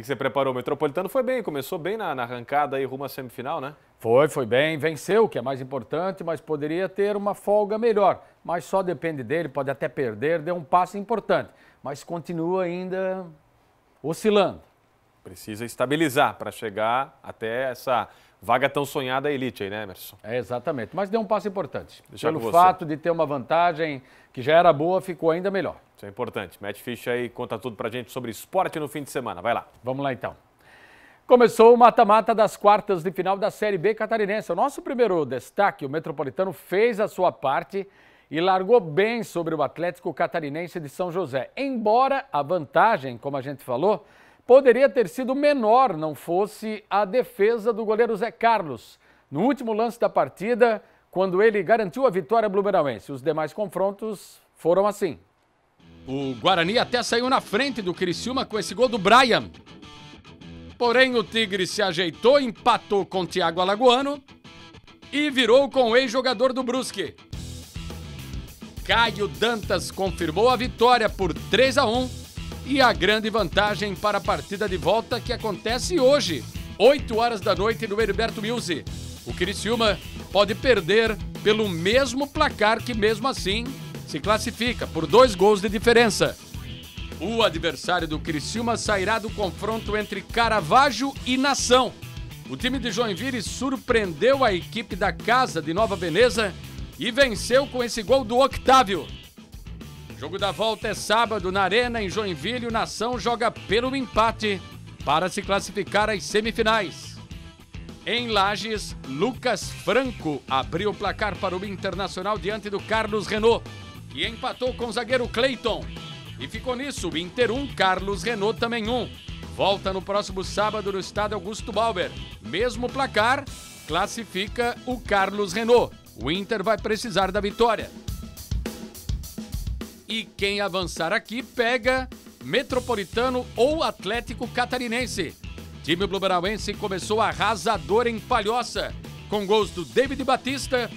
que você preparou? O Metropolitano foi bem, começou bem na, na arrancada aí rumo à semifinal, né? Foi, foi bem, venceu, que é mais importante, mas poderia ter uma folga melhor. Mas só depende dele, pode até perder, deu um passo importante. Mas continua ainda oscilando. Precisa estabilizar para chegar até essa Vaga tão sonhada à elite aí, né, Emerson? É, exatamente. Mas deu um passo importante. Deixar Pelo fato de ter uma vantagem que já era boa, ficou ainda melhor. Isso é importante. Matt Fish aí conta tudo pra gente sobre esporte no fim de semana. Vai lá. Vamos lá então. Começou o mata-mata das quartas de final da Série B catarinense. O nosso primeiro destaque, o Metropolitano fez a sua parte e largou bem sobre o Atlético Catarinense de São José. Embora a vantagem, como a gente falou, poderia ter sido menor não fosse a defesa do goleiro Zé Carlos. No último lance da partida, quando ele garantiu a vitória blumerauense, os demais confrontos foram assim. O Guarani até saiu na frente do Criciúma com esse gol do Brian. Porém, o Tigre se ajeitou, empatou com Thiago Alagoano e virou com o ex-jogador do Brusque. Caio Dantas confirmou a vitória por 3 a 1 e a grande vantagem para a partida de volta que acontece hoje, 8 horas da noite no Heriberto Mills. O Criciúma pode perder pelo mesmo placar que mesmo assim se classifica por dois gols de diferença. O adversário do Criciúma sairá do confronto entre Caravaggio e Nação. O time de Joinville surpreendeu a equipe da casa de Nova Veneza e venceu com esse gol do Octávio. Jogo da volta é sábado na Arena, em Joinville. O Nação joga pelo empate para se classificar às semifinais. Em Lages, Lucas Franco abriu o placar para o Internacional diante do Carlos Renault, que empatou com o zagueiro Cleiton. E ficou nisso, Inter 1, Carlos Renault também 1. Volta no próximo sábado no estádio Augusto Bauer. Mesmo placar, classifica o Carlos Renault. O Inter vai precisar da vitória. E quem avançar aqui pega Metropolitano ou Atlético Catarinense. Time blumenauense começou arrasador em Palhoça, com gols do David Batista.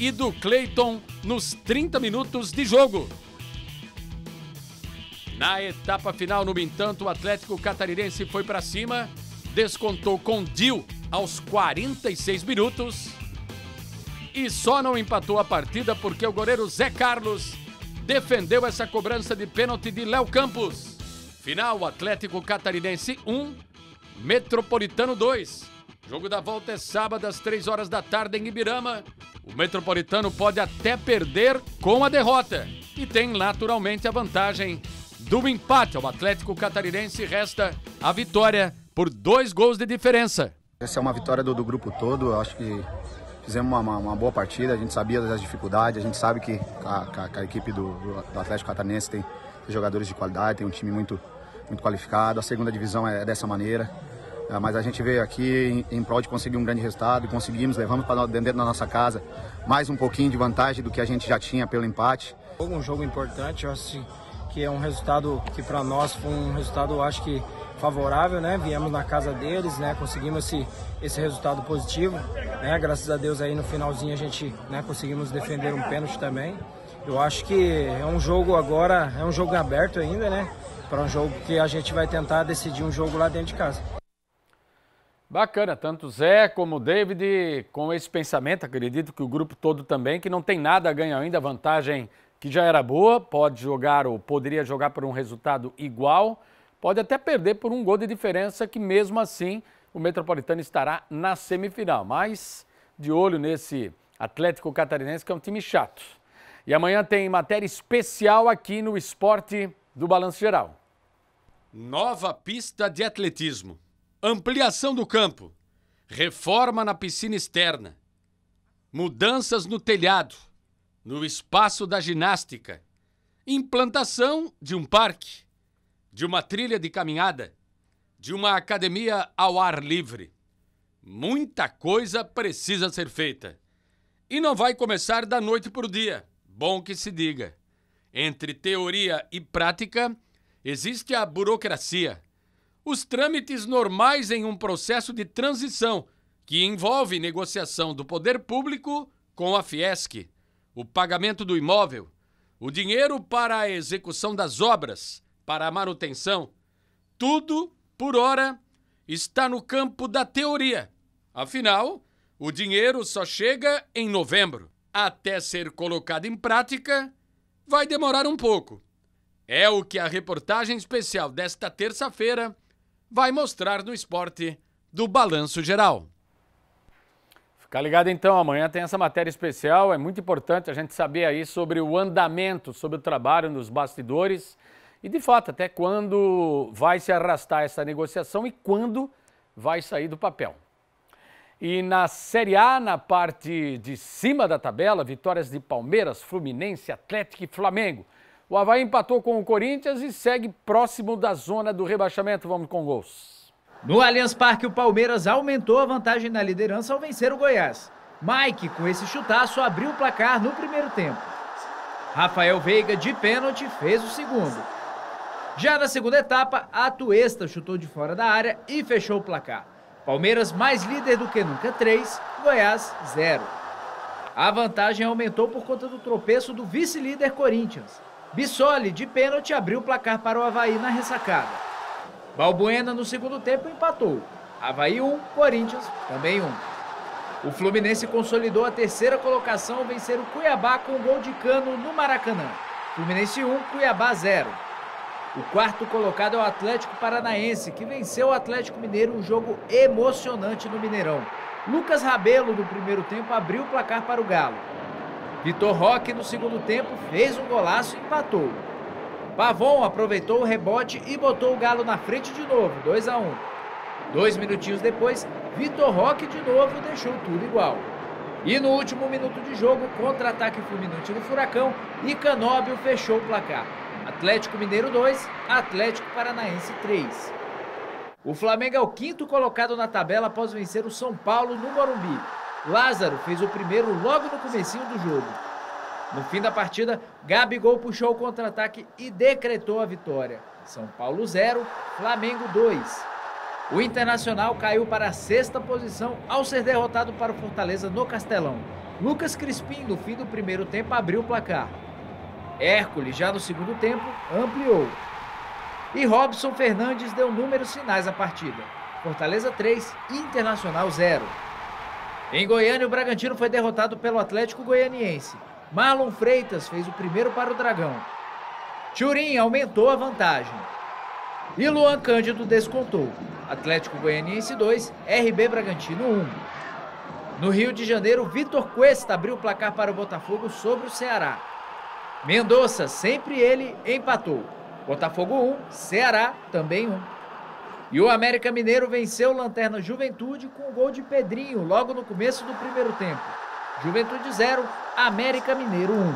E do Clayton nos 30 minutos de jogo. Na etapa final, no entanto, o Atlético Catarinense foi para cima, descontou com Dil aos 46 minutos e só não empatou a partida porque o goleiro Zé Carlos defendeu essa cobrança de pênalti de Léo Campos. Final Atlético Catarinense 1, Metropolitano 2. Jogo da volta é sábado às 3 horas da tarde em Ibirama. O Metropolitano pode até perder com a derrota e tem naturalmente a vantagem do empate. Ao Atlético Catarinense resta a vitória por dois gols de diferença. Essa é uma vitória do, do grupo todo. Eu acho que fizemos uma, uma, uma, boa partida, a gente sabia das dificuldades, a gente sabe que a, a equipe do, do, Atlético Catarinense tem jogadores de qualidade, tem um time muito, muito qualificado, a segunda divisão é, é dessa maneira, é, mas a gente veio aqui em, em prol de conseguir um grande resultado, conseguimos, levamos para dentro da nossa casa mais um pouquinho de vantagem do que a gente já tinha pelo empate. Um jogo importante, eu acho que é um resultado que para nós foi um resultado, eu acho que favorável, né? Viemos na casa deles, né? Conseguimos esse, esse resultado positivo, né? Graças a Deus aí no finalzinho a gente, né? Conseguimos defender um pênalti também. Eu acho que é um jogo agora, é um jogo aberto ainda, né? Para um jogo que a gente vai tentar decidir um jogo lá dentro de casa. Bacana, tanto Zé como David com esse pensamento, acredito que o grupo todo também, que não tem nada a ganhar ainda, vantagem que já era boa, pode jogar ou poderia jogar por um resultado igual pode até perder por um gol de diferença, que mesmo assim o Metropolitano estará na semifinal. Mas de olho nesse Atlético Catarinense, que é um time chato. E amanhã tem matéria especial aqui no Esporte do Balanço Geral. Nova pista de atletismo. Ampliação do campo. Reforma na piscina externa. Mudanças no telhado. No espaço da ginástica. Implantação de um parque de uma trilha de caminhada, de uma academia ao ar livre. Muita coisa precisa ser feita. E não vai começar da noite para o dia, bom que se diga. Entre teoria e prática, existe a burocracia. Os trâmites normais em um processo de transição, que envolve negociação do poder público com a Fiesc, o pagamento do imóvel, o dinheiro para a execução das obras, para a manutenção, tudo, por hora, está no campo da teoria. Afinal, o dinheiro só chega em novembro. Até ser colocado em prática, vai demorar um pouco. É o que a reportagem especial desta terça-feira vai mostrar no esporte do Balanço Geral. Fica ligado então, amanhã tem essa matéria especial. É muito importante a gente saber aí sobre o andamento, sobre o trabalho nos bastidores. E, de fato, até quando vai se arrastar essa negociação e quando vai sair do papel. E na Série A, na parte de cima da tabela, vitórias de Palmeiras, Fluminense, Atlético e Flamengo. O Havaí empatou com o Corinthians e segue próximo da zona do rebaixamento. Vamos com gols. No Allianz Parque, o Palmeiras aumentou a vantagem na liderança ao vencer o Goiás. Mike, com esse chutaço, abriu o placar no primeiro tempo. Rafael Veiga, de pênalti, fez o segundo. Já na segunda etapa, Atuesta chutou de fora da área e fechou o placar. Palmeiras mais líder do que nunca, 3, Goiás 0. A vantagem aumentou por conta do tropeço do vice-líder Corinthians. Bissoli, de pênalti, abriu o placar para o Havaí na ressacada. Balbuena, no segundo tempo, empatou. Havaí 1, Corinthians também 1. O Fluminense consolidou a terceira colocação ao vencer o Cuiabá com um gol de cano no Maracanã. Fluminense 1, Cuiabá 0. O quarto colocado é o Atlético Paranaense, que venceu o Atlético Mineiro um jogo emocionante no Mineirão. Lucas Rabelo, no primeiro tempo, abriu o placar para o Galo. Vitor Roque, no segundo tempo, fez um golaço e empatou. Pavon aproveitou o rebote e botou o Galo na frente de novo, 2 a 1. Dois minutinhos depois, Vitor Roque de novo deixou tudo igual. E no último minuto de jogo, contra-ataque fulminante do Furacão e Canóbio fechou o placar. Atlético Mineiro 2, Atlético Paranaense 3. O Flamengo é o quinto colocado na tabela após vencer o São Paulo no Morumbi. Lázaro fez o primeiro logo no comecinho do jogo. No fim da partida, Gabigol puxou o contra-ataque e decretou a vitória. São Paulo 0, Flamengo 2. O Internacional caiu para a sexta posição ao ser derrotado para o Fortaleza no Castelão. Lucas Crispim, no fim do primeiro tempo, abriu o placar. Hércules, já no segundo tempo, ampliou. E Robson Fernandes deu números finais à partida. Fortaleza 3, Internacional 0. Em Goiânia, o Bragantino foi derrotado pelo Atlético Goianiense. Marlon Freitas fez o primeiro para o Dragão. Turim aumentou a vantagem. E Luan Cândido descontou. Atlético Goianiense 2, RB Bragantino 1. No Rio de Janeiro, Vitor Cuesta abriu o placar para o Botafogo sobre o Ceará. Mendonça, sempre ele, empatou. Botafogo 1, Ceará também 1. E o América Mineiro venceu o Lanterna Juventude com o gol de Pedrinho logo no começo do primeiro tempo. Juventude 0, América Mineiro 1.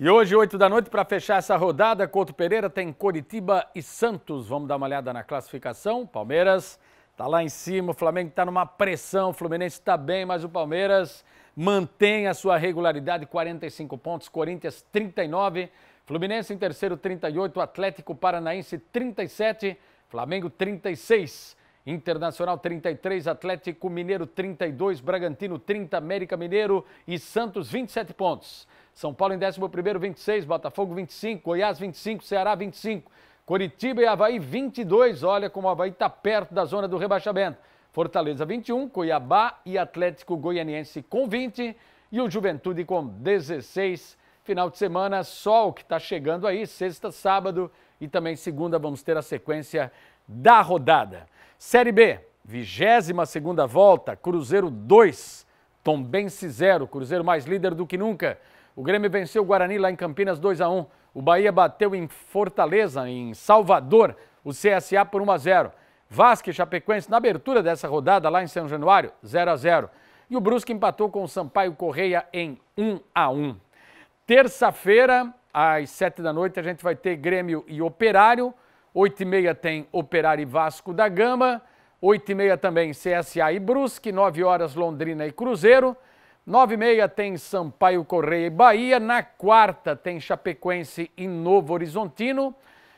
E hoje, 8 da noite, para fechar essa rodada, Couto Pereira tem Coritiba e Santos. Vamos dar uma olhada na classificação. Palmeiras está lá em cima, o Flamengo está numa pressão, o Fluminense está bem, mas o Palmeiras mantém a sua regularidade, 45 pontos, Corinthians 39, Fluminense em terceiro 38, Atlético Paranaense 37, Flamengo 36, Internacional 33, Atlético Mineiro 32, Bragantino 30, América Mineiro e Santos 27 pontos. São Paulo em 11º 26, Botafogo 25, Goiás 25, Ceará 25, Curitiba e Havaí 22. Olha como o Havaí está perto da zona do rebaixamento. Fortaleza 21, Cuiabá e Atlético Goianiense com 20 e o Juventude com 16. Final de semana, sol que está chegando aí, sexta, sábado e também segunda vamos ter a sequência da rodada. Série B, 22 segunda volta, Cruzeiro 2, Tombense 0, Cruzeiro mais líder do que nunca. O Grêmio venceu o Guarani lá em Campinas 2 a 1. O Bahia bateu em Fortaleza, em Salvador, o CSA por 1 a 0. Vasco e Chapecoense na abertura dessa rodada lá em São Januário, 0 a 0. E o Brusque empatou com o Sampaio Correia em 1 a 1. Terça-feira, às 7 da noite, a gente vai ter Grêmio e Operário. 8 e meia tem Operário e Vasco da Gama. 8 e meia também CSA e Brusque. 9 horas Londrina e Cruzeiro. 9 e meia tem Sampaio Correia e Bahia. Na quarta tem Chapecoense e Novo Horizontino.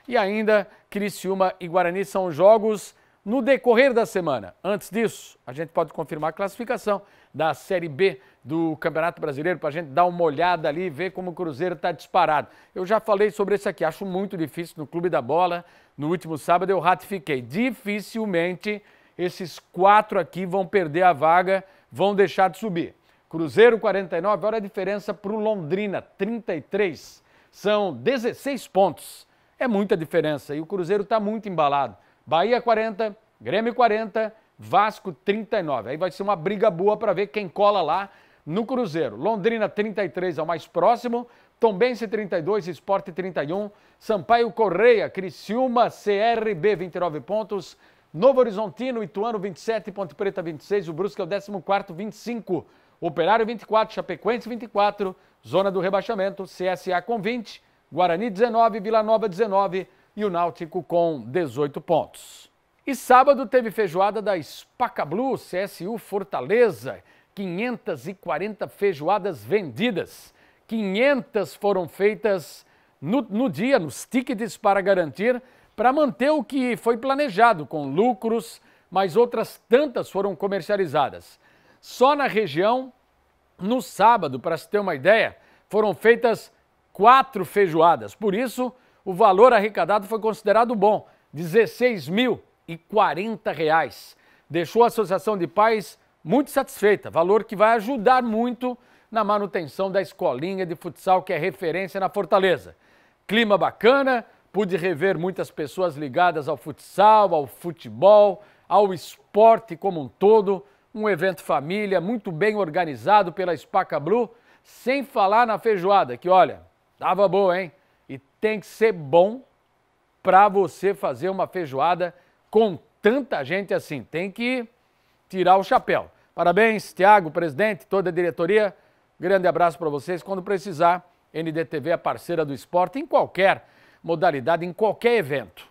E ainda Criciúma e Guarani são jogos no decorrer da semana. Antes disso, a gente pode confirmar a classificação da Série B do Campeonato Brasileiro para a gente dar uma olhada ali e ver como o Cruzeiro está disparado. Eu já falei sobre esse aqui, acho muito difícil no Clube da Bola. No último sábado eu ratifiquei. Dificilmente esses quatro aqui vão perder a vaga, vão deixar de subir. Cruzeiro 49, olha a diferença para o Londrina, 33. São 16 pontos. É muita diferença e o Cruzeiro está muito embalado. Bahia 40, Grêmio 40, Vasco 39. Aí vai ser uma briga boa para ver quem cola lá no Cruzeiro. Londrina 33 é o mais próximo, Tombense 32, Esporte 31, Sampaio Correia, Criciúma, CRB 29 pontos, Novo Horizontino, Ituano 27, Ponte Preta 26, o Brusque é o 14º 25, Operário 24, Chapecoense 24, Zona do Rebaixamento, CSA com 20, Guarani 19, Vila Nova 19, e o Náutico com 18 pontos. E sábado teve feijoada da Spaca Blue, CSU Fortaleza, 540 feijoadas vendidas. 500 foram feitas no, no dia, nos tickets para garantir, para manter o que foi planejado, com lucros, mas outras tantas foram comercializadas. Só na região, no sábado, para se ter uma ideia, foram feitas quatro feijoadas. Por isso, o valor arrecadado foi considerado bom, R$ 16.040. Deixou a Associação de Pais muito satisfeita, valor que vai ajudar muito na manutenção da escolinha de futsal que é referência na Fortaleza. Clima bacana, pude rever muitas pessoas ligadas ao futsal, ao futebol, ao esporte como um todo. Um evento família muito bem organizado pela Spaca Blue, sem falar na feijoada, que olha, tava boa, hein? tem que ser bom para você fazer uma feijoada com tanta gente assim. Tem que tirar o chapéu. Parabéns, Tiago, presidente, toda a diretoria. Grande abraço para vocês. Quando precisar, NDTV é parceira do esporte em qualquer modalidade, em qualquer evento.